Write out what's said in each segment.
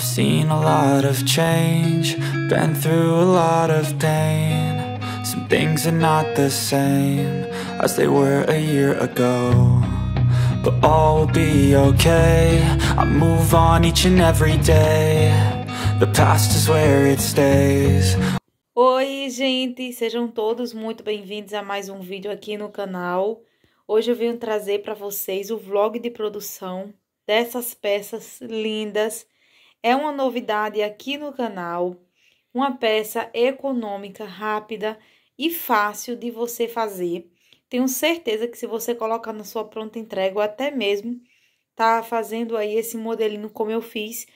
I've seen a lot of change, been through a lot of pain. Some things are not the same as they were a year ago. But all will be okay, I move on each and every day. The past is where it stays. Oi, gente, sejam todos muito bem-vindos a mais um vídeo aqui no canal. Hoje eu vim trazer para vocês o vlog de produção dessas peças lindas é uma novidade aqui no canal, uma peça econômica, rápida e fácil de você fazer. Tenho certeza que se você colocar na sua pronta entrega, ou até mesmo tá fazendo aí esse modelinho como eu fiz,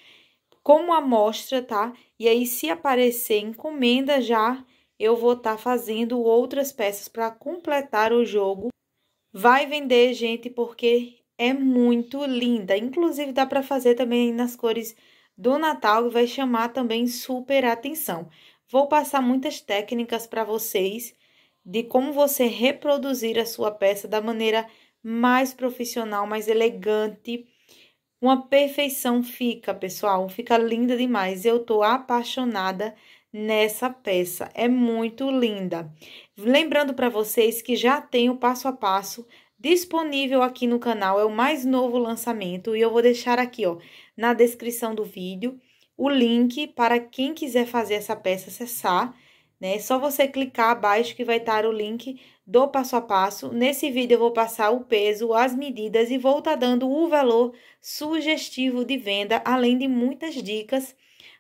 como amostra, tá? E aí, se aparecer encomenda já, eu vou estar tá fazendo outras peças para completar o jogo. Vai vender, gente, porque é muito linda. Inclusive, dá para fazer também nas cores Natal Tauro vai chamar também super atenção. Vou passar muitas técnicas para vocês de como você reproduzir a sua peça da maneira mais profissional, mais elegante. Uma perfeição fica, pessoal, fica linda demais. Eu tô apaixonada nessa peça. É muito linda. Lembrando para vocês que já tem o passo a passo disponível aqui no canal, é o mais novo lançamento e eu vou deixar aqui, ó, na descrição do vídeo, o link para quem quiser fazer essa peça acessar, né? É só você clicar abaixo que vai estar o link do passo a passo. Nesse vídeo eu vou passar o peso, as medidas e vou estar tá dando o valor sugestivo de venda, além de muitas dicas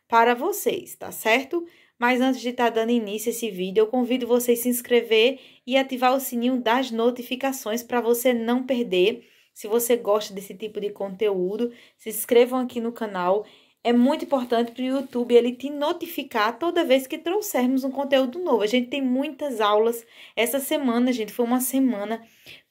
para vocês, tá certo? Mas antes de estar tá dando início a esse vídeo, eu convido você a se inscrever e ativar o sininho das notificações para você não perder. Se você gosta desse tipo de conteúdo, se inscrevam aqui no canal. É muito importante para o YouTube ele te notificar toda vez que trouxermos um conteúdo novo. A gente tem muitas aulas. Essa semana, gente, foi uma semana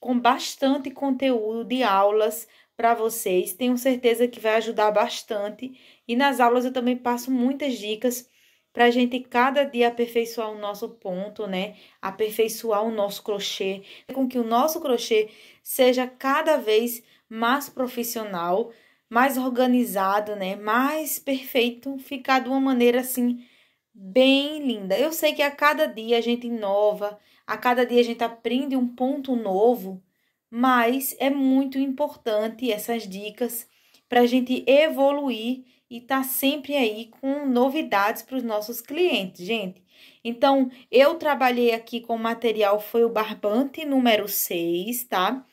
com bastante conteúdo de aulas para vocês. Tenho certeza que vai ajudar bastante. E nas aulas eu também passo muitas dicas para a gente cada dia aperfeiçoar o nosso ponto, né? Aperfeiçoar o nosso crochê, com que o nosso crochê seja cada vez mais profissional, mais organizado, né? Mais perfeito, ficar de uma maneira assim bem linda. Eu sei que a cada dia a gente inova, a cada dia a gente aprende um ponto novo, mas é muito importante essas dicas para a gente evoluir e tá sempre aí com novidades para os nossos clientes, gente. Então, eu trabalhei aqui com material foi o barbante número 6, tá?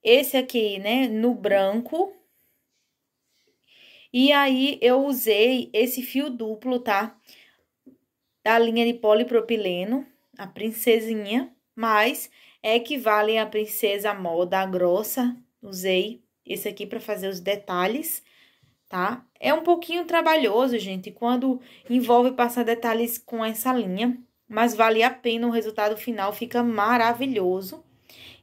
Esse aqui, né, no branco. E aí eu usei esse fio duplo, tá? Da linha de polipropileno, a princesinha, mas é equivale à princesa moda grossa. Usei esse aqui para fazer os detalhes tá? É um pouquinho trabalhoso, gente, quando envolve passar detalhes com essa linha, mas vale a pena, o resultado final fica maravilhoso.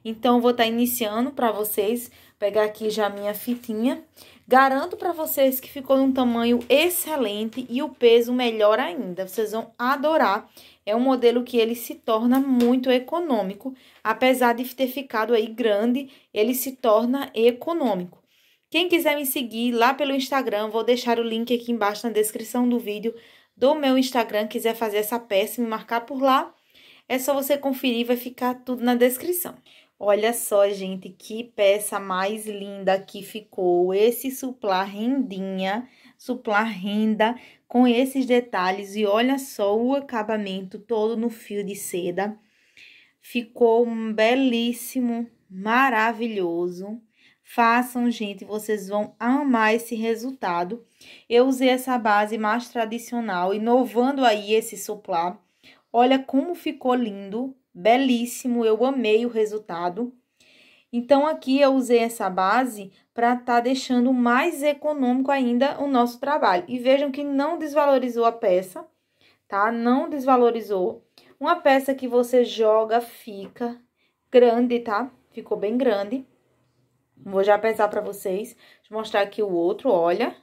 Então, vou estar tá iniciando para vocês, pegar aqui já a minha fitinha. Garanto para vocês que ficou num tamanho excelente e o peso melhor ainda, vocês vão adorar. É um modelo que ele se torna muito econômico, apesar de ter ficado aí grande, ele se torna econômico. Quem quiser me seguir lá pelo Instagram, vou deixar o link aqui embaixo na descrição do vídeo do meu Instagram. Quiser fazer essa peça e me marcar por lá, é só você conferir, vai ficar tudo na descrição. Olha só, gente, que peça mais linda que ficou esse suplá rendinha, suplá renda, com esses detalhes. E olha só o acabamento todo no fio de seda. Ficou um belíssimo, maravilhoso. Façam, gente, vocês vão amar esse resultado. Eu usei essa base mais tradicional, inovando aí esse suplá. Olha como ficou lindo, belíssimo, eu amei o resultado. Então, aqui eu usei essa base para estar tá deixando mais econômico ainda o nosso trabalho. E vejam que não desvalorizou a peça, tá? Não desvalorizou. Uma peça que você joga fica grande, tá? Ficou bem grande. Vou já pesar pra vocês. Deixa eu mostrar aqui o outro, olha.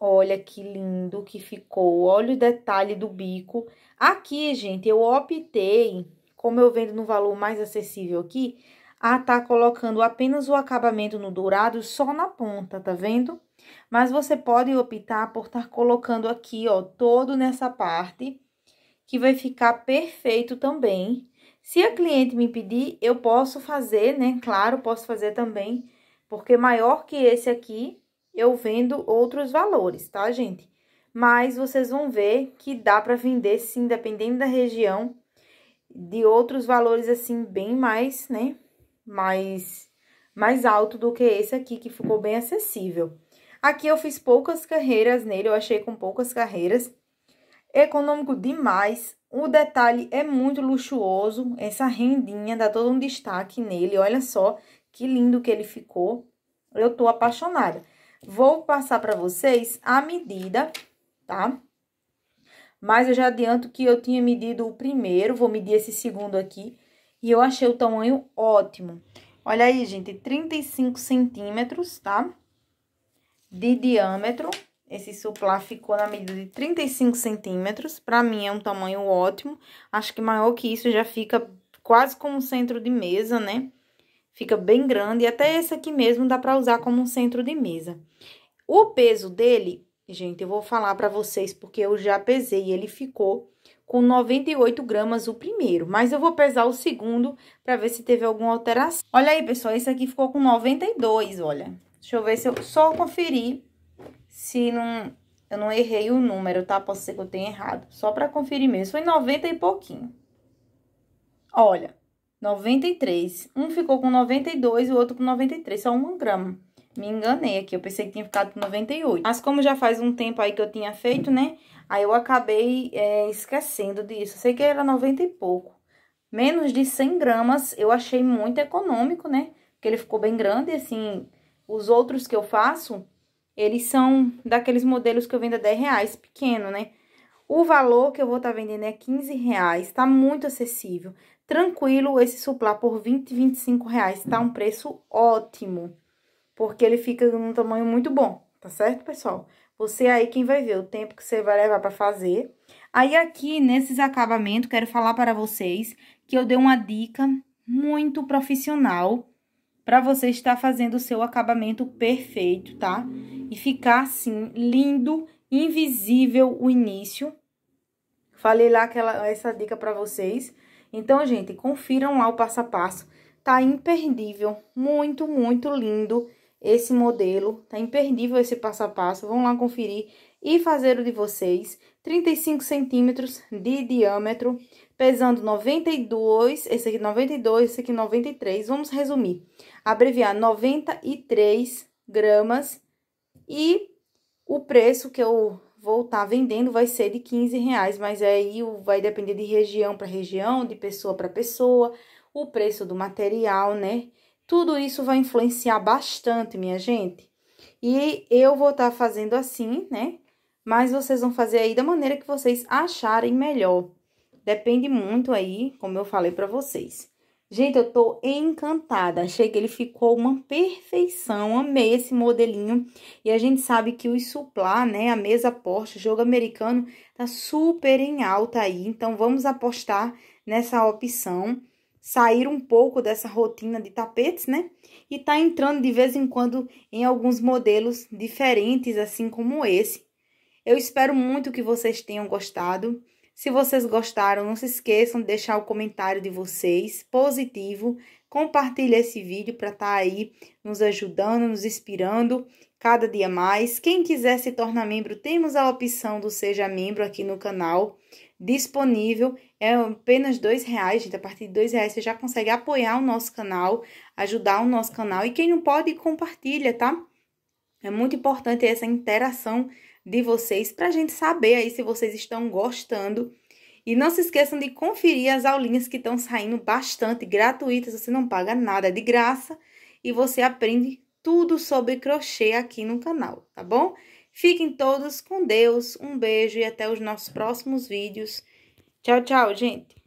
Olha que lindo que ficou. Olha o detalhe do bico. Aqui, gente, eu optei, como eu vendo no valor mais acessível aqui, a tá colocando apenas o acabamento no dourado só na ponta, tá vendo? Mas você pode optar por estar tá colocando aqui, ó, todo nessa parte, que vai ficar perfeito também se a cliente me pedir, eu posso fazer, né? Claro, posso fazer também, porque maior que esse aqui, eu vendo outros valores, tá, gente? Mas vocês vão ver que dá para vender, sim, dependendo da região, de outros valores, assim, bem mais, né? Mais, mais alto do que esse aqui, que ficou bem acessível. Aqui eu fiz poucas carreiras nele, eu achei com poucas carreiras econômico demais. O detalhe é muito luxuoso, essa rendinha dá todo um destaque nele. Olha só que lindo que ele ficou. Eu tô apaixonada. Vou passar para vocês a medida, tá? Mas eu já adianto que eu tinha medido o primeiro, vou medir esse segundo aqui. E eu achei o tamanho ótimo. Olha aí, gente, 35 centímetros, tá? De diâmetro. Esse suplá ficou na medida de 35 centímetros. Pra mim é um tamanho ótimo. Acho que maior que isso já fica quase como centro de mesa, né? Fica bem grande. E até esse aqui mesmo dá pra usar como um centro de mesa. O peso dele, gente, eu vou falar pra vocês porque eu já pesei. Ele ficou com 98 gramas o primeiro, mas eu vou pesar o segundo para ver se teve alguma alteração. Olha aí, pessoal, esse aqui ficou com 92, olha. Deixa eu ver se eu só conferir se não, eu não errei o número, tá? Pode ser que eu tenha errado, só para conferir mesmo. Foi 90 e pouquinho. Olha, 93. Um ficou com 92 e o outro com 93, só um grama. Me enganei aqui, eu pensei que tinha ficado com 98. Mas como já faz um tempo aí que eu tinha feito, né? Aí eu acabei é, esquecendo disso. sei que era 90 e pouco. Menos de 100 gramas eu achei muito econômico, né? Porque ele ficou bem grande, assim... Os outros que eu faço, eles são daqueles modelos que eu vendo a 10 reais, pequeno, né? O valor que eu vou estar tá vendendo é 15 reais, tá muito acessível. Tranquilo esse suplá por 20, 25 reais, tá um preço ótimo. Porque ele fica num tamanho muito bom, tá certo, pessoal? Você aí quem vai ver o tempo que você vai levar para fazer. Aí aqui, nesses acabamentos, quero falar para vocês que eu dei uma dica muito profissional para você estar fazendo o seu acabamento perfeito, tá? E ficar assim, lindo, invisível o início. Falei lá aquela, essa dica para vocês. Então, gente, confiram lá o passo a passo. Tá imperdível, muito, muito lindo esse modelo. Tá imperdível esse passo a passo. Vão lá conferir e fazer o de vocês. 35 centímetros de diâmetro, pesando 92, esse aqui 92, esse aqui 93. Vamos resumir. Abreviar 93 gramas e o preço que eu vou estar tá vendendo vai ser de 15 reais, mas é aí vai depender de região para região, de pessoa para pessoa, o preço do material, né? Tudo isso vai influenciar bastante, minha gente. E eu vou estar tá fazendo assim, né? Mas vocês vão fazer aí da maneira que vocês acharem melhor. Depende muito aí, como eu falei para vocês. Gente, eu tô encantada. Achei que ele ficou uma perfeição. Amei esse modelinho. E a gente sabe que o suplá, né, a mesa aposta, jogo americano, tá super em alta aí. Então, vamos apostar nessa opção. Sair um pouco dessa rotina de tapetes, né? E tá entrando de vez em quando em alguns modelos diferentes, assim como esse. Eu espero muito que vocês tenham gostado. Se vocês gostaram, não se esqueçam de deixar o comentário de vocês positivo. Compartilhe esse vídeo para estar tá aí nos ajudando, nos inspirando cada dia mais. Quem quiser se tornar membro, temos a opção do Seja Membro aqui no canal disponível. É apenas dois reais, gente. A partir de dois reais você já consegue apoiar o nosso canal, ajudar o nosso canal. E quem não pode, compartilha, tá? É muito importante essa interação de vocês para a gente saber aí se vocês estão gostando. E não se esqueçam de conferir as aulinhas que estão saindo bastante gratuitas, você não paga nada, é de graça e você aprende tudo sobre crochê aqui no canal, tá bom? Fiquem todos com Deus, um beijo e até os nossos próximos vídeos. Tchau, tchau, gente!